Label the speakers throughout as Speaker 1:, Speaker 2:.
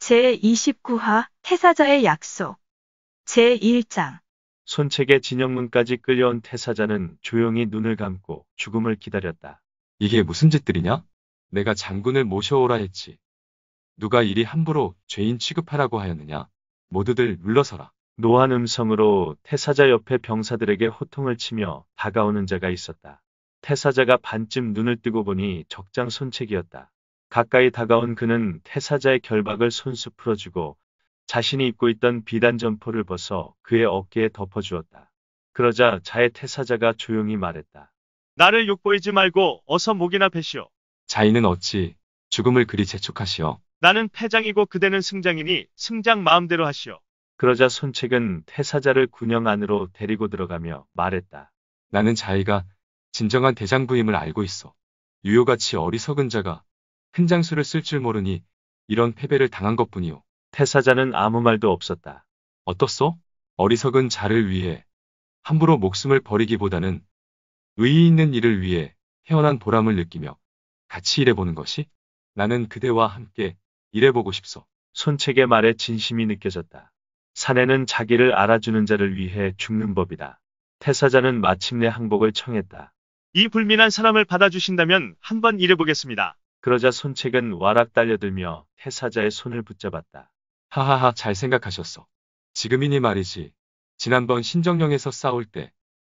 Speaker 1: 제29화 태사자의 약속 제1장 손책의 진영문까지 끌려온 태사자는 조용히 눈을 감고 죽음을 기다렸다. 이게 무슨 짓들이냐? 내가 장군을 모셔오라 했지. 누가 이리 함부로 죄인 취급하라고 하였느냐? 모두들 물러서라. 노한 음성으로 태사자 옆에 병사들에게 호통을 치며 다가오는 자가 있었다. 태사자가 반쯤 눈을 뜨고 보니 적장 손책이었다. 가까이 다가온 그는 태사자의 결박을 손수 풀어주고 자신이 입고 있던 비단 점포를 벗어 그의 어깨에 덮어주었다. 그러자 자의 태사자가 조용히 말했다. 나를 욕보이지 말고 어서 목이나 베시오. 자인은 어찌 죽음을 그리 재촉하시오. 나는 패장이고 그대는 승장이니 승장 마음대로 하시오. 그러자 손책은 태사자를 군영 안으로 데리고 들어가며 말했다. 나는 자의가 진정한 대장부임을 알고 있어. 유효같이 어리석은 자가 큰장수를쓸줄 모르니 이런 패배를 당한 것뿐이오. 태사자는 아무 말도 없었다. 어떻소? 어리석은 자를 위해 함부로 목숨을 버리기보다는 의의 있는 일을 위해 태어난 보람을 느끼며 같이 일해보는 것이 나는 그대와 함께 일해보고 싶소. 손책의 말에 진심이 느껴졌다. 사내는 자기를 알아주는 자를 위해 죽는 법이다. 태사자는 마침내 항복을 청했다. 이 불민한 사람을 받아주신다면 한번 일해보겠습니다. 그러자 손책은 와락 달려들며 태사자의 손을 붙잡았다. 하하하 잘 생각하셨어. 지금이니 말이지. 지난번 신정령에서 싸울 때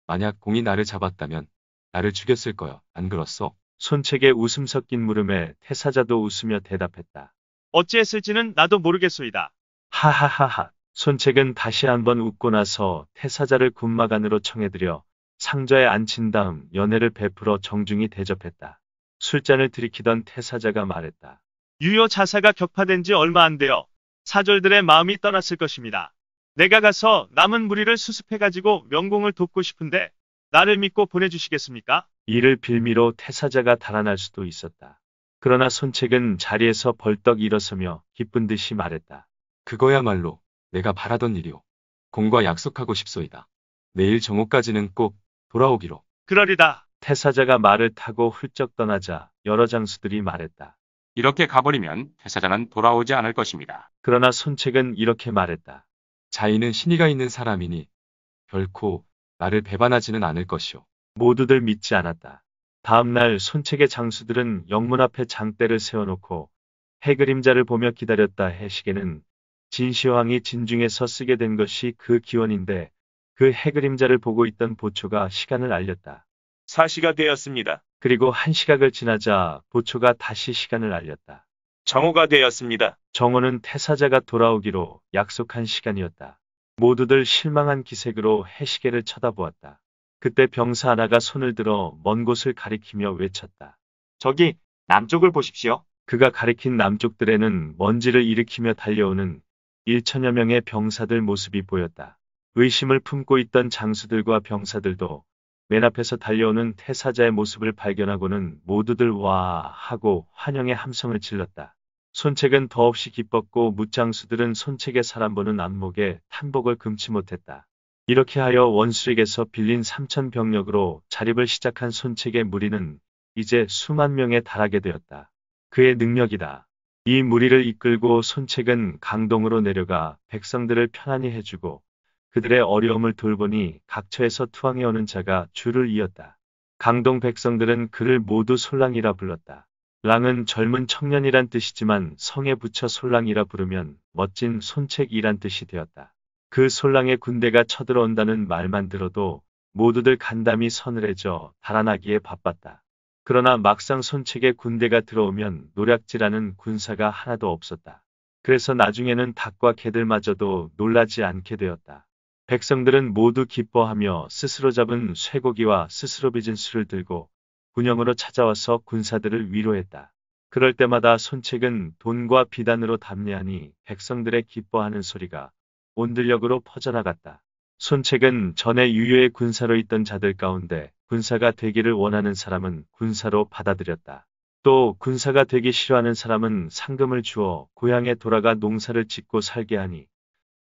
Speaker 1: 만약 공이 나를 잡았다면 나를 죽였을 거야. 안 그렇소? 손책의 웃음 섞인 물음에 태사자도 웃으며 대답했다. 어찌했을지는 나도 모르겠소이다. 하하하하. 손책은 다시 한번 웃고 나서 태사자를 군마간으로 청해드려 상자에 앉힌 다음 연애를 베풀어 정중히 대접했다. 술잔을 들이키던 태사자가 말했다. 유효 자사가 격파된 지 얼마 안 되어 사절들의 마음이 떠났을 것입니다. 내가 가서 남은 무리를 수습해가지고 명공을 돕고 싶은데 나를 믿고 보내주시겠습니까? 이를 빌미로 태사자가 달아날 수도 있었다. 그러나 손책은 자리에서 벌떡 일어서며 기쁜 듯이 말했다. 그거야말로 내가 바라던 일이오. 공과 약속하고 싶소이다. 내일 정오까지는 꼭 돌아오기로. 그러리다. 태사자가 말을 타고 훌쩍 떠나자 여러 장수들이 말했다. 이렇게 가버리면 태사자는 돌아오지 않을 것입니다. 그러나 손책은 이렇게 말했다. 자인은 신의가 있는 사람이니 결코 나를 배반하지는 않을 것이오. 모두들 믿지 않았다. 다음날 손책의 장수들은 영문 앞에 장대를 세워놓고 해 그림자를 보며 기다렸다 해시계는 진시황이 진중에서 쓰게 된 것이 그 기원인데 그 해 그림자를 보고 있던 보초가 시간을 알렸다. 4시가 되었습니다. 그리고 한 시각을 지나자 보초가 다시 시간을 알렸다. 정오가 되었습니다. 정오는 태사자가 돌아오기로 약속한 시간이었다. 모두들 실망한 기색으로 해시계를 쳐다보았다. 그때 병사 하나가 손을 들어 먼 곳을 가리키며 외쳤다. 저기 남쪽을 보십시오. 그가 가리킨 남쪽들에는 먼지를 일으키며 달려오는 1천여 명의 병사들 모습이 보였다. 의심을 품고 있던 장수들과 병사들도 맨 앞에서 달려오는 태사자의 모습을 발견하고는 모두들 와 하고 환영의 함성을 질렀다. 손책은 더없이 기뻤고 무장수들은 손책의 사람 보는 안목에 탄복을 금치 못했다. 이렇게 하여 원수에게서 빌린 3천 병력으로 자립을 시작한 손책의 무리는 이제 수만 명에 달하게 되었다. 그의 능력이다. 이 무리를 이끌고 손책은 강동으로 내려가 백성들을 편안히 해주고 그들의 어려움을 돌보니 각처에서 투항해 오는 자가 주를 이었다. 강동 백성들은 그를 모두 솔랑이라 불렀다. 랑은 젊은 청년이란 뜻이지만 성에 붙여 솔랑이라 부르면 멋진 손책이란 뜻이 되었다. 그 솔랑의 군대가 쳐들어온다는 말만 들어도 모두들 간담이 서늘해져 달아나기에 바빴다. 그러나 막상 손책의 군대가 들어오면 노략질하는 군사가 하나도 없었다. 그래서 나중에는 닭과 개들마저도 놀라지 않게 되었다. 백성들은 모두 기뻐하며 스스로 잡은 쇠고기와 스스로 빚은 술을 들고 군영으로 찾아와서 군사들을 위로했다. 그럴 때마다 손책은 돈과 비단으로 담례하니 백성들의 기뻐하는 소리가 온들력으로 퍼져나갔다. 손책은 전에 유효의 군사로 있던 자들 가운데 군사가 되기를 원하는 사람은 군사로 받아들였다. 또 군사가 되기 싫어하는 사람은 상금을 주어 고향에 돌아가 농사를 짓고 살게 하니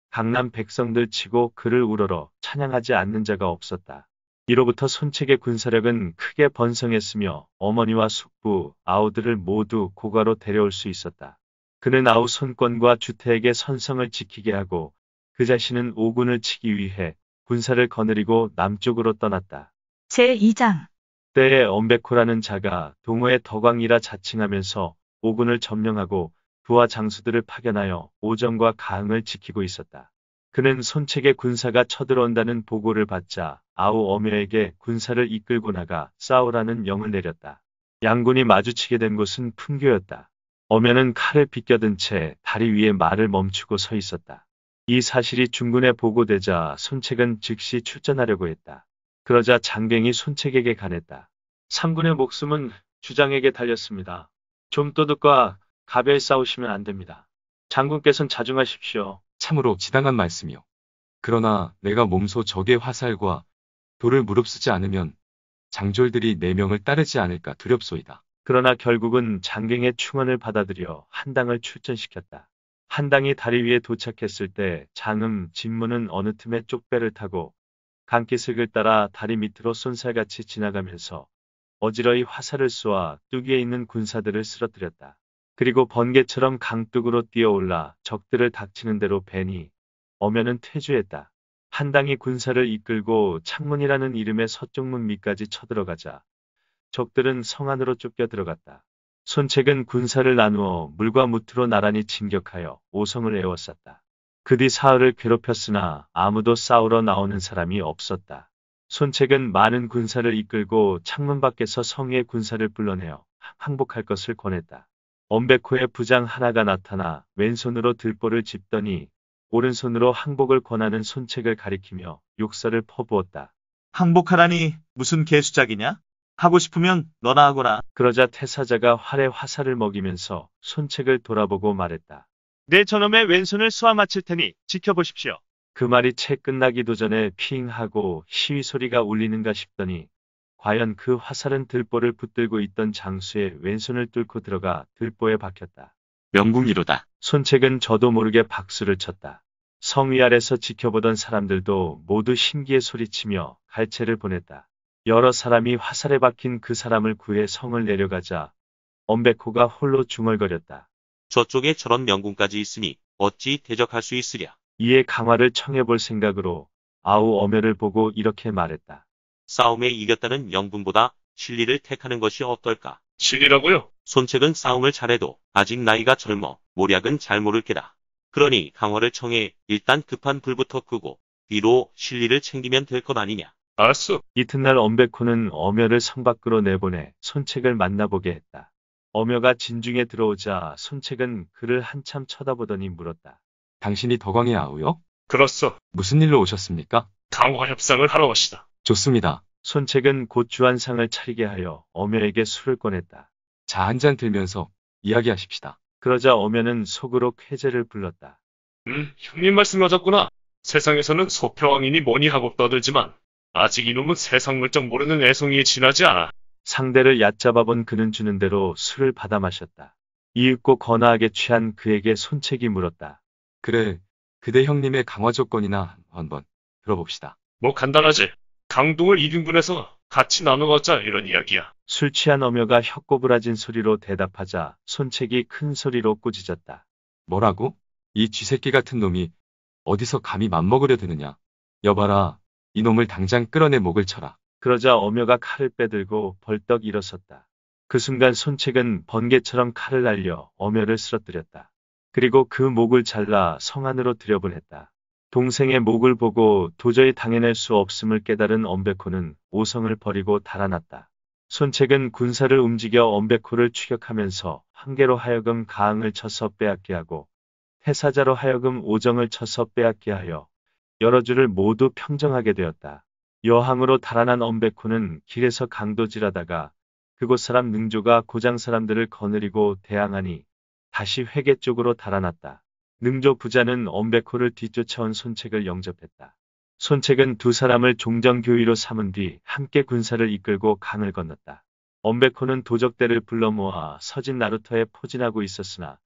Speaker 1: 강남 백성들 치고 그를 우러러 찬양하지 않는 자가 없었다. 이로부터 손책의 군사력은 크게 번성했으며 어머니와 숙부, 아우들을 모두 고가로 데려올 수 있었다. 그는 아우 손권과 주태에게 선성을 지키게 하고 그 자신은 오군을 치기 위해 군사를 거느리고 남쪽으로 떠났다. 제2장 때에 엄베코라는 자가 동호의 더광이라 자칭하면서 오군을 점령하고 부하 장수들을 파견하여 오정과 가흥을 지키고 있었다. 그는 손책의 군사가 쳐들어온다는 보고를 받자 아우 어묘에게 군사를 이끌고 나가 싸우라는 영을 내렸다. 양군이 마주치게 된 곳은 풍교였다. 어면은 칼을 빗겨든 채 다리 위에 말을 멈추고 서 있었다. 이 사실이 중군에 보고되자 손책은 즉시 출전하려고 했다. 그러자 장병이 손책에게 간했다. 삼군의 목숨은 주장에게 달렸습니다. 좀도둑과 가벼이 싸우시면 안 됩니다. 장군께서는 자중하십시오. 참으로 지당한 말씀이요. 그러나 내가 몸소 적의 화살과 돌을 무릅쓰지 않으면 장졸들이 내 네 명을 따르지 않을까 두렵소이다. 그러나 결국은 장경의 충언을 받아들여 한당을 출전시켰다. 한당이 다리 위에 도착했을 때 장음, 진무는 어느 틈에 쪽배를 타고 강기슭을 따라 다리 밑으로 손살같이 지나가면서 어지러이 화살을 쏘아 뚜기에 있는 군사들을 쓰러뜨렸다. 그리고 번개처럼 강둑으로 뛰어올라 적들을 닥치는 대로 베니 어면은 퇴주했다. 한당이 군사를 이끌고 창문이라는 이름의 서쪽문 밑까지 쳐들어가자 적들은 성 안으로 쫓겨 들어갔다. 손책은 군사를 나누어 물과 무트로 나란히 진격하여 오성을 에워쌌다. 그 뒤 사흘을 괴롭혔으나 아무도 싸우러 나오는 사람이 없었다. 손책은 많은 군사를 이끌고 창문 밖에서 성의 군사를 불러내어 항복할 것을 권했다. 엄백호의 부장 하나가 나타나 왼손으로 들보를 짚더니 오른손으로 항복을 권하는 손책을 가리키며 욕설을 퍼부었다. 항복하라니 무슨 개수작이냐? 하고 싶으면 너나 하거라. 그러자 태사자가 활에 화살을 먹이면서 손책을 돌아보고 말했다. 내 저놈의 왼손을 쏘아 맞힐 테니 지켜보십시오. 그 말이 채 끝나기도 전에 핑하고 시위 소리가 울리는가 싶더니 과연 그 화살은 들보를 붙들고 있던 장수의 왼손을 뚫고 들어가 들보에 박혔다.
Speaker 2: 명궁이로다.
Speaker 1: 손책은 저도 모르게 박수를 쳤다. 성위 아래서 지켜보던 사람들도 모두 신기해 소리치며 갈채를 보냈다. 여러 사람이 화살에 박힌 그 사람을 구해 성을 내려가자 엄백호가 홀로 중얼거렸다.
Speaker 2: 저쪽에 저런 명궁까지 있으니 어찌 대적할 수 있으랴.
Speaker 1: 이에 강화를 청해볼 생각으로 아우 어연을 보고 이렇게 말했다.
Speaker 2: 싸움에 이겼다는 명분보다 실리를 택하는 것이 어떨까? 실리라고요 손책은 싸움을 잘해도 아직 나이가 젊어 모략은 잘 모를 게다. 그러니 강화를 청해 일단 급한 불부터 끄고 뒤로 실리를 챙기면 될 것 아니냐.
Speaker 1: 알았어. 이튿날 엄백호는 어며를 성 밖으로 내보내 손책을 만나보게 했다. 어며가 진중에 들어오자 손책은 그를 한참 쳐다보더니 물었다. 당신이 더광의 아우요? 그렇소. 무슨 일로 오셨습니까? 강화 협상을 하러 왔시다. 좋습니다. 손책은 곧 주한상을 차리게 하여 어며에게 술을 꺼냈다. 자 한 잔 들면서 이야기하십시다. 그러자 어면은 속으로 쾌재를 불렀다. 음, 형님 말씀 맞았구나. 세상에서는 소표왕이니 뭐니 하고 떠들지만 아직 이놈은 세상 물정 모르는 애송이에 지나지 않아. 상대를 얕잡아본 그는 주는 대로 술을 받아 마셨다. 이윽고 거나하게 취한 그에게 손책이 물었다. 그래, 그대 형님의 강화 조건이나 한번 들어봅시다. 뭐 간단하지. 강동을 이등분해서 같이 나눠먹자 이런 이야기야. 술 취한 어며가 혀꼬부라진 소리로 대답하자 손책이 큰 소리로 꾸짖었다. 뭐라고? 이 쥐새끼 같은 놈이 어디서 감히 맘먹으려 드느냐. 여봐라, 이놈을 당장 끌어내 목을 쳐라. 그러자 어며가 칼을 빼들고 벌떡 일어섰다. 그 순간 손책은 번개처럼 칼을 날려 어며를 쓰러뜨렸다. 그리고 그 목을 잘라 성 안으로 들여보냈다. 동생의 목을 보고 도저히 당해낼 수 없음을 깨달은 엄베코는 오성을 버리고 달아났다. 손책은 군사를 움직여 엄베코를 추격하면서 한계로 하여금 가항을 쳐서 빼앗게 하고 태사자로 하여금 오정을 쳐서 빼앗게 하여 여러 줄을 모두 평정하게 되었다. 여항으로 달아난 엄베코는 길에서 강도질하다가 그곳 사람 능조가 고장 사람들을 거느리고 대항하니 다시 회계 쪽으로 달아났다. 능조 부자는 엄백호를 뒤쫓아온 손책을 영접했다. 손책은 두 사람을 종전교위로 삼은 뒤 함께 군사를 이끌고 강을 건넜다. 엄백호는 도적대를 불러 모아 서진 나루터에 포진하고 있었으나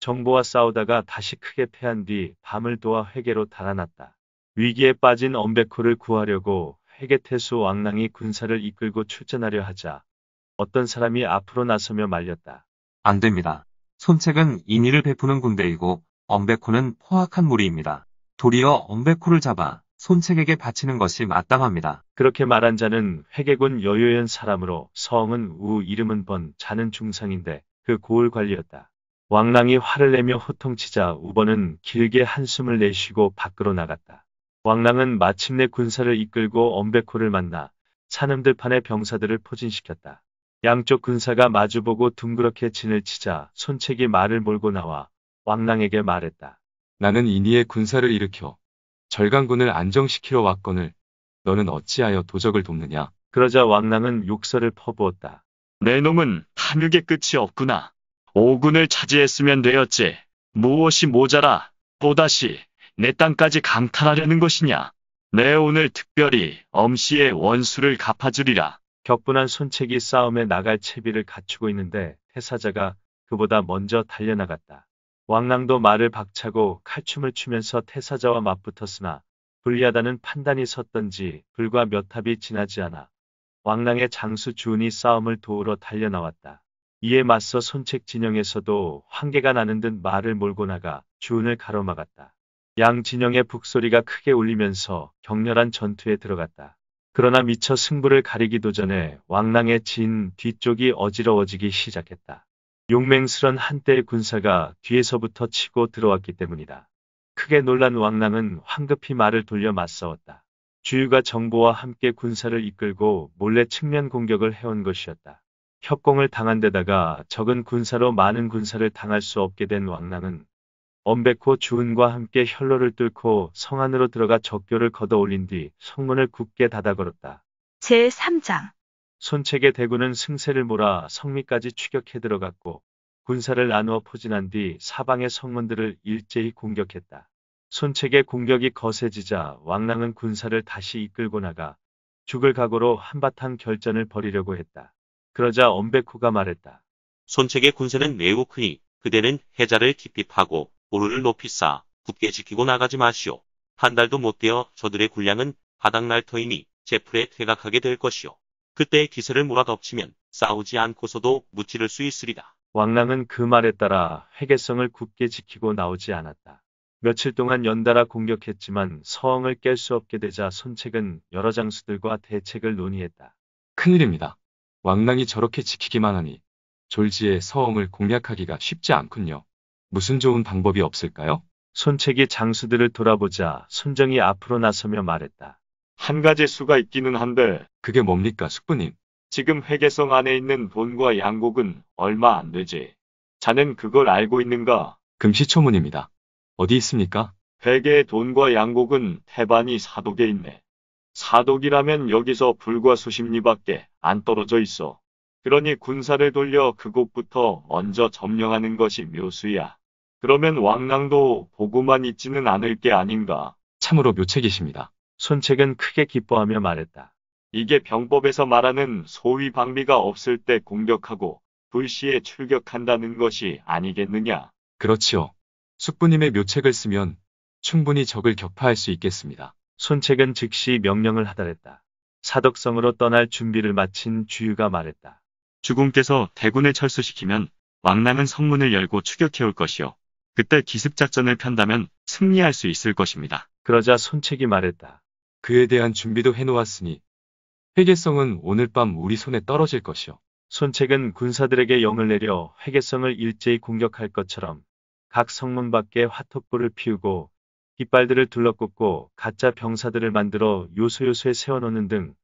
Speaker 1: 정보와 싸우다가 다시 크게 패한 뒤 밤을 도와 회계로 달아났다. 위기에 빠진 엄백호를 구하려고 회계태수 왕랑이 군사를 이끌고 출전하려 하자 어떤 사람이 앞으로 나서며 말렸다. 안 됩니다.
Speaker 2: 손책은 인위를 베푸는 군대이고 엄베코는 포악한 무리입니다. 도리어 엄베코를 잡아 손책에게 바치는 것이 마땅합니다.
Speaker 1: 그렇게 말한 자는 회계군 여요연 사람으로 성은 우 이름은 번 자는 중상인데 그 고을 관리였다. 왕랑이 화를 내며 호통치자 우번은 길게 한숨을 내쉬고 밖으로 나갔다. 왕랑은 마침내 군사를 이끌고 엄베코를 만나 산음들판에 병사들을 포진시켰다. 양쪽 군사가 마주보고 둥그렇게 진을 치자 손책이 말을 몰고 나와 왕랑에게 말했다. 나는 이니의 군사를 일으켜 절강군을 안정시키러 왔거늘 너는 어찌하여 도적을 돕느냐. 그러자 왕랑은 욕설을 퍼부었다. 내 놈은 탐욕의 끝이 없구나. 오군을 차지했으면 되었지. 무엇이 모자라 또다시 내 땅까지 강탈하려는 것이냐. 내 오늘 특별히 엄씨의 원수를 갚아주리라. 격분한 손책이 싸움에 나갈 채비를 갖추고 있는데 태사자가 그보다 먼저 달려나갔다. 왕랑도 말을 박차고 칼춤을 추면서 태사자와 맞붙었으나 불리하다는 판단이 섰던지 불과 몇 합이 지나지 않아 왕랑의 장수 주운이 싸움을 도우러 달려나왔다. 이에 맞서 손책 진영에서도 황계가 나는 듯 말을 몰고 나가 주운을 가로막았다. 양 진영의 북소리가 크게 울리면서 격렬한 전투에 들어갔다. 그러나 미처 승부를 가리기도 전에 왕랑의 진 뒤쪽이 어지러워지기 시작했다. 용맹스런 한때의 군사가 뒤에서부터 치고 들어왔기 때문이다. 크게 놀란 왕랑은 황급히 말을 돌려 맞서웠다. 주유가 정보와 함께 군사를 이끌고 몰래 측면 공격을 해온 것이었다. 협공을 당한 데다가 적은 군사로 많은 군사를 당할 수 없게 된 왕랑은 엄백호 주은과 함께 혈로를 뚫고 성 안으로 들어가 적교를 걷어올린 뒤 성문을 굳게 닫아 걸었다. 제3장 손책의 대군은 승세를 몰아 성미까지 추격해 들어갔고 군사를 나누어 포진한 뒤 사방의 성문들을 일제히 공격했다. 손책의 공격이 거세지자 왕랑은 군사를 다시 이끌고 나가 죽을 각오로 한바탕 결전을 벌이려고 했다. 그러자 엄백호가 말했다.
Speaker 2: 손책의 군세는 매우 크니 그대는 해자를 깊이 파고 오르를 높이 쌓아 굳게 지키고 나가지 마시오. 한 달도 못 되어 저들의 군량은 바닥날 터이니 제풀에 퇴각하게 될 것이오. 그때의 기세를 몰아덮치면 싸우지 않고서도 무찌를 수 있으리다.
Speaker 1: 왕랑은 그 말에 따라 회계성을 굳게 지키고 나오지 않았다. 며칠 동안 연달아 공격했지만 서왕을 깰 수 없게 되자 손책은 여러 장수들과 대책을 논의했다. 큰일입니다. 왕랑이 저렇게 지키기만 하니 졸지에 서왕을 공략하기가 쉽지 않군요. 무슨 좋은 방법이 없을까요? 손책이 장수들을 돌아보자 손정이 앞으로 나서며 말했다. 한 가지 수가 있기는 한데 그게 뭡니까 숙부님? 지금 회계성 안에 있는 돈과 양곡은 얼마 안 되지. 자넨 그걸 알고 있는가? 금시초문입니다. 어디 있습니까? 회계의 돈과 양곡은 태반이 사독에 있네. 사독이라면 여기서 불과 수십 리밖에 안 떨어져 있어. 그러니 군사를 돌려 그곳부터 먼저 점령하는 것이 묘수야. 그러면 왕랑도 보고만 있지는 않을 게 아닌가. 참으로 묘책이십니다. 손책은 크게 기뻐하며 말했다. 이게 병법에서 말하는 소위 방비가 없을 때 공격하고 불시에 출격한다는 것이 아니겠느냐. 그렇지요. 숙부님의 묘책을 쓰면 충분히 적을 격파할 수 있겠습니다. 손책은 즉시 명령을 하달했다. 사덕성으로 떠날 준비를 마친 주유가 말했다. 주군께서 대군을 철수시키면 왕남은 성문을 열고 추격해올 것이요. 그때 기습작전을 편다면 승리할 수 있을 것입니다. 그러자 손책이 말했다. 그에 대한 준비도 해놓았으니 회계성은 오늘 밤 우리 손에 떨어질 것이오 손책은 군사들에게 영을 내려 회계성을 일제히 공격할 것처럼 각 성문 밖에 화톡불을 피우고 깃발들을 둘러꽂고 가짜 병사들을 만들어 요소요소에 세워놓는 등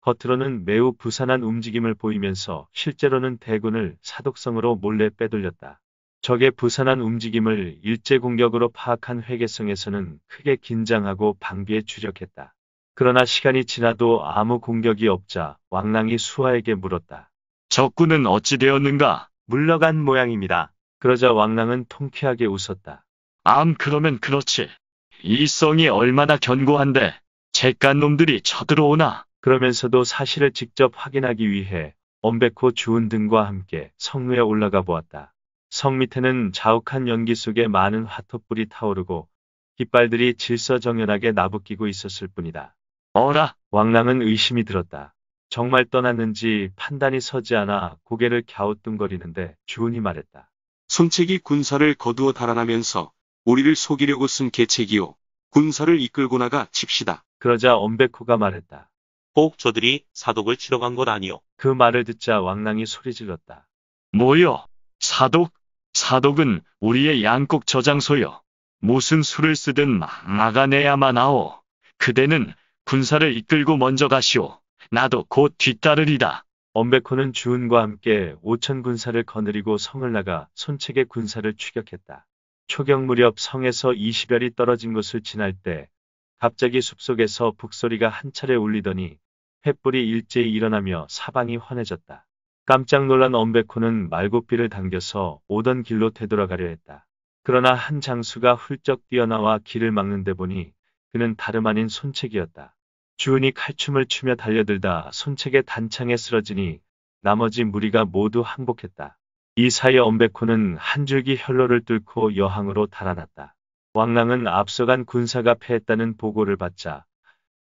Speaker 1: 겉으로는 매우 부산한 움직임을 보이면서 실제로는 대군을 사독성으로 몰래 빼돌렸다. 적의 부산한 움직임을 일제 공격으로 파악한 회계성에서는 크게 긴장하고 방비에 주력했다. 그러나 시간이 지나도 아무 공격이 없자 왕랑이 수하에게 물었다. 적군은 어찌 되었는가? 물러간 모양입니다. 그러자 왕랑은 통쾌하게 웃었다. 암 그러면 그렇지. 이 성이 얼마나 견고한데 잭간 놈들이 쳐들어오나? 그러면서도 사실을 직접 확인하기 위해 엄베코 주운 등과 함께 성루에 올라가 보았다. 성 밑에는 자욱한 연기 속에 많은 화토불이 타오르고 깃발들이 질서정연하게 나부끼고 있었을 뿐이다. 어라! 왕랑은 의심이 들었다. 정말 떠났는지 판단이 서지 않아 고개를 갸우뚱거리는데 주은이 말했다. 손책이 군사를 거두어 달아나면서 우리를 속이려고 쓴 계책이요. 군사를 이끌고 나가
Speaker 2: 칩시다. 그러자 엄백호가 말했다. 혹 저들이 사독을 치러 간 것 아니요.
Speaker 1: 그 말을 듣자 왕랑이 소리질렀다. 뭐요? 사독? 사독은 우리의 양곡 저장소여 무슨 수를 쓰든 막아내야만 하오. 그대는 군사를 이끌고 먼저 가시오. 나도 곧 뒤따르리다. 엄백호는 주은과 함께 오천 군사를 거느리고 성을 나가 손책의 군사를 추격했다. 초경 무렵 성에서 20여리 떨어진 곳을 지날 때 갑자기 숲속에서 북소리가 한 차례 울리더니 횃불이 일제히 일어나며 사방이 환해졌다. 깜짝 놀란 엄백호는 말굽비를 당겨서 오던 길로 되돌아가려 했다. 그러나 한 장수가 훌쩍 뛰어나와 길을 막는데 보니 그는 다름 아닌 손책이었다. 주은이 칼춤을 추며 달려들다 손책의 단창에 쓰러지니 나머지 무리가 모두 항복했다. 이 사이 엄베코는 한 줄기 혈로를 뚫고 여항으로 달아났다. 왕랑은 앞서간 군사가 패했다는 보고를 받자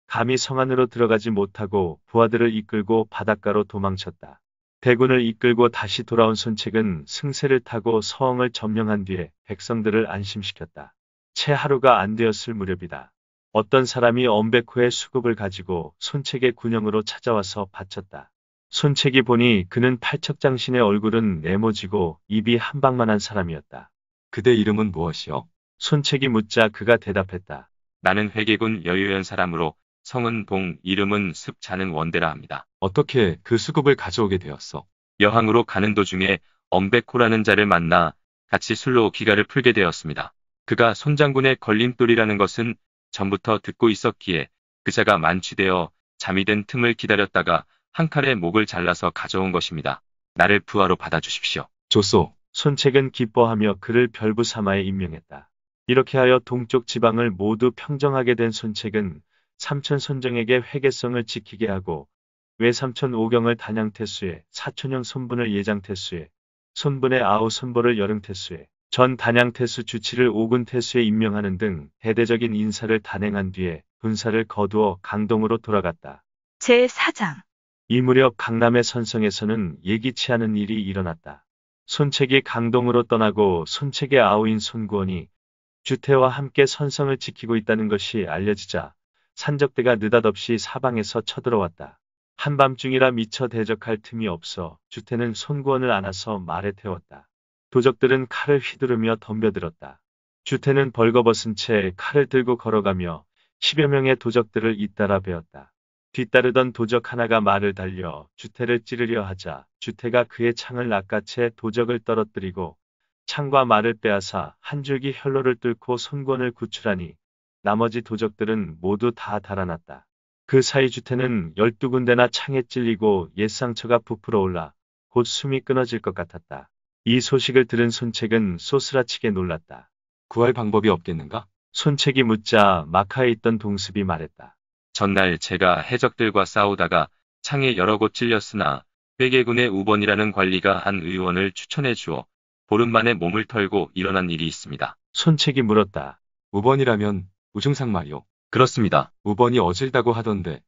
Speaker 1: 감히 성 안으로 들어가지 못하고 부하들을 이끌고 바닷가로 도망쳤다. 대군을 이끌고 다시 돌아온 손책은 승세를 타고 서왕을 점령한 뒤에 백성들을 안심시켰다. 채 하루가 안 되었을 무렵이다. 어떤 사람이 엄백호의 수급을 가지고 손책의 군영으로 찾아와서 바쳤다. 손책이 보니 그는 팔척장신의 얼굴은 네모지고 입이 한방만한 사람이었다. 그대 이름은 무엇이오 손책이 묻자 그가 대답했다. 나는 회계군 여유연
Speaker 2: 사람으로 성은 봉, 이름은 습자는 원대라 합니다.
Speaker 1: 어떻게 그 수급을 가져오게
Speaker 2: 되었어? 여항으로 가는 도중에 엄백호라는 자를 만나 같이 술로 기가를 풀게 되었습니다. 그가 손장군의 걸림돌이라는 것은 전부터 듣고 있었기에 그자가 만취되어 잠이 든 틈을 기다렸다가 한 칼에 목을 잘라서 가져온 것입니다. 나를 부하로
Speaker 1: 받아주십시오. 조소, 손책은 기뻐하며 그를 별부 삼아에 임명했다. 이렇게 하여 동쪽 지방을 모두 평정하게 된 손책은 삼촌 선정에게 회계성을 지키게 하고 외삼촌 오경을 단양태수에 사촌형 손분을 예장태수에 손분의 아우 손보를 여름태수에 전 단양태수 주치를 오군태수에 임명하는 등 대대적인 인사를 단행한 뒤에 군사를 거두어 강동으로 돌아갔다. 제4장 이 무렵 강남의 선성에서는 예기치 않은 일이 일어났다. 손책이 강동으로 떠나고 손책의 아우인 손구원이 주태와 함께 선성을 지키고 있다는 것이 알려지자 산적대가 느닷없이 사방에서 쳐들어왔다. 한밤중이라 미처 대적할 틈이 없어 주태는 손구원을 안아서 말에 태웠다. 도적들은 칼을 휘두르며 덤벼들었다. 주태는 벌거벗은 채 칼을 들고 걸어가며 10여 명의 도적들을 잇따라 베었다. 뒤따르던 도적 하나가 말을 달려 주태를 찌르려 하자 주태가 그의 창을 낚아채 도적을 떨어뜨리고 창과 말을 빼앗아 한 줄기 혈로를 뚫고 손권을 구출하니 나머지 도적들은 모두 다 달아났다. 그 사이 주태는 12군데나 창에 찔리고 옛 상처가 부풀어 올라 곧 숨이 끊어질 것 같았다. 이 소식을 들은 손책은 소스라치게 놀랐다. 구할 방법이 없겠는가? 손책이 묻자 마카에 있던 동습이 말했다. 전날
Speaker 2: 제가 해적들과 싸우다가 창에 여러 곳 찔렸으나 회계군의 우번이라는 관리가 한 의원을 추천해 주어 보름 만에 몸을 털고 일어난
Speaker 1: 일이 있습니다. 손책이 물었다. 우번이라면 우중상 말이오. 그렇습니다. 우번이 어질다고 하던데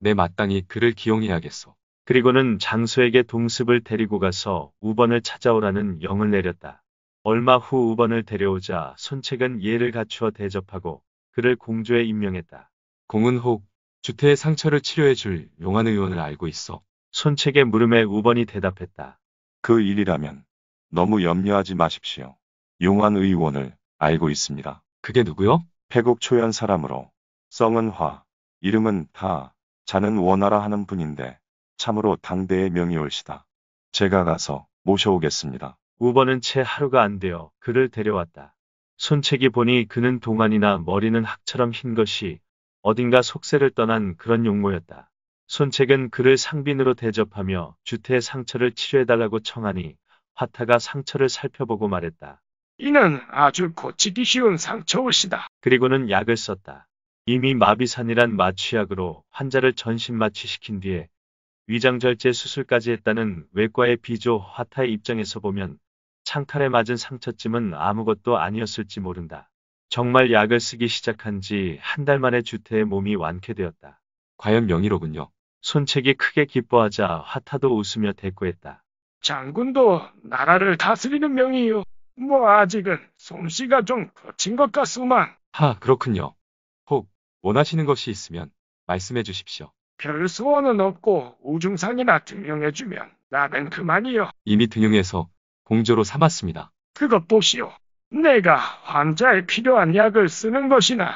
Speaker 1: 내 마땅히 그를 기용해야겠소. 그리고는 장수에게 동습을 데리고 가서 우번을 찾아오라는 영을 내렸다. 얼마 후 우번을 데려오자 손책은 예를 갖추어 대접하고 그를 공주에 임명했다. 공은혹, 주태의 상처를 치료해줄 용한 의원을 알고 있어. 손책의 물음에 우번이 대답했다. 그 일이라면 너무 염려하지 마십시오. 용한 의원을 알고 있습니다. 그게 누구요? 태국 초연 사람으로 성은 화, 이름은 다 자는 원하라 하는 분인데 참으로 당대의 명이 올시다. 제가 가서 모셔오겠습니다. 우버는 채 하루가 안 되어 그를 데려왔다. 손책이 보니 그는 동안이나 머리는 학처럼 흰 것이 어딘가 속세를 떠난 그런 용모였다. 손책은 그를 상빈으로 대접하며 주태의 상처를 치료해달라고 청하니 화타가 상처를 살펴보고 말했다. 이는 아주 고치기 쉬운 상처옷이다. 그리고는 약을 썼다. 이미 마비산이란 마취약으로 환자를 전신 마취시킨 뒤에 위장절제 수술까지 했다는 외과의 비조 화타의 입장에서 보면 창칼에 맞은 상처쯤은 아무것도 아니었을지 모른다. 정말 약을 쓰기 시작한 지 한 달 만에 주태의 몸이 완쾌되었다. 과연 명의로군요. 손책이 크게 기뻐하자 화타도 웃으며 대꾸했다. 장군도 나라를 다스리는 명의요. 뭐 아직은 솜씨가 좀 거친 것 같소만. 하 그렇군요. 혹 원하시는 것이 있으면 말씀해 주십시오. 별 소원은 없고 우중상이나 등용해주면 나는 그만이요. 이미 등용해서 공조로 삼았습니다. 그것 보시오. 내가 환자에 필요한 약을 쓰는 것이나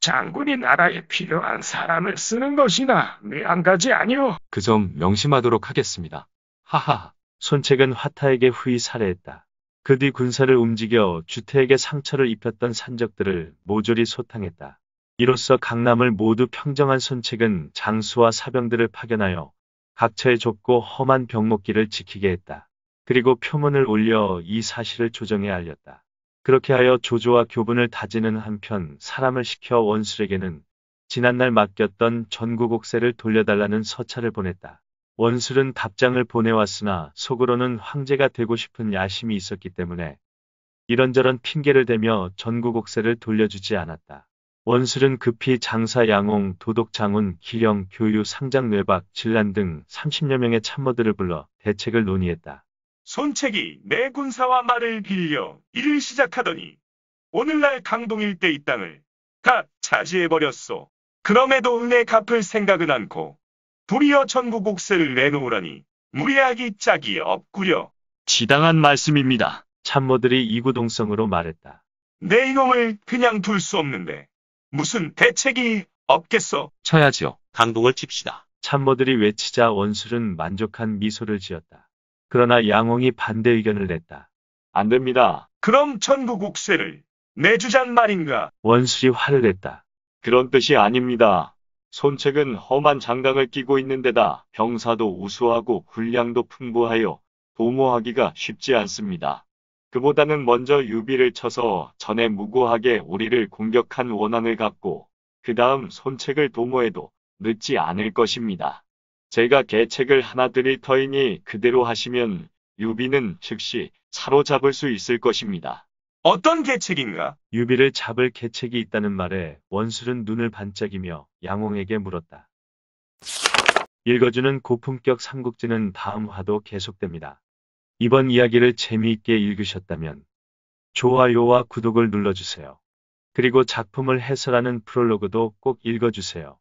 Speaker 1: 장군이 나라에 필요한 사람을 쓰는 것이나 매한 가지 아니오. 그 점 명심하도록 하겠습니다. 하하. 손책은 화타에게 후이 살해했다. 그 뒤 군사를 움직여 주태에게 상처를 입혔던 산적들을 모조리 소탕했다. 이로써 강남을 모두 평정한 손책은 장수와 사병들을 파견하여 각처에 좁고 험한 병목길을 지키게 했다. 그리고 표문을 올려 이 사실을 조정에 알렸다. 그렇게 하여 조조와 교분을 다지는 한편 사람을 시켜 원술에게는 지난날 맡겼던 전국옥세를 돌려달라는 서찰을 보냈다. 원술은 답장을 보내왔으나 속으로는 황제가 되고 싶은 야심이 있었기 때문에 이런저런 핑계를 대며 전국옥세를 돌려주지 않았다. 원술은 급히 장사 양홍, 도독 장훈, 기령, 교유, 상장 뇌박, 진란 등 30여 명의 참모들을 불러 대책을 논의했다. 손책이 내 군사와 말을 빌려 일을 시작하더니 오늘날 강동 일대 이 땅을 다 차지해버렸소. 그럼에도 은혜 갚을 생각은 않고 도리어 전국 옥세를 내놓으라니 무례하기 짝이 없구려. 지당한 말씀입니다. 참모들이 이구동성으로 말했다. 내 이놈을 그냥 둘 수 없는데 무슨 대책이 없겠어. 쳐야지요. 강동을 칩시다. 참모들이 외치자 원술은 만족한 미소를 지었다. 그러나 양홍이 반대 의견을 냈다. 안 됩니다. 그럼 전국세를 내주잔 말인가? 원술이 화를 냈다. 그런 뜻이 아닙니다. 손책은 험한 장강을 끼고 있는 데다 병사도 우수하고 군량도 풍부하여 도모하기가 쉽지 않습니다. 그보다는 먼저 유비를 쳐서 전에 무고하게 우리를 공격한 원한을 갖고 그 다음 손책을 도모해도 늦지 않을 것입니다. 제가 계책을 하나 드릴 터이니 그대로 하시면 유비는 즉시 사로잡을 수 있을 것입니다. 어떤 계책인가? 유비를 잡을 계책이 있다는 말에 원술은 눈을 반짝이며 양홍에게 물었다. 읽어주는 고품격 삼국지는 다음 화도 계속됩니다. 이번 이야기를 재미있게 읽으셨다면 좋아요와 구독을 눌러주세요. 그리고 작품을 해설하는 프롤로그도 꼭 읽어주세요.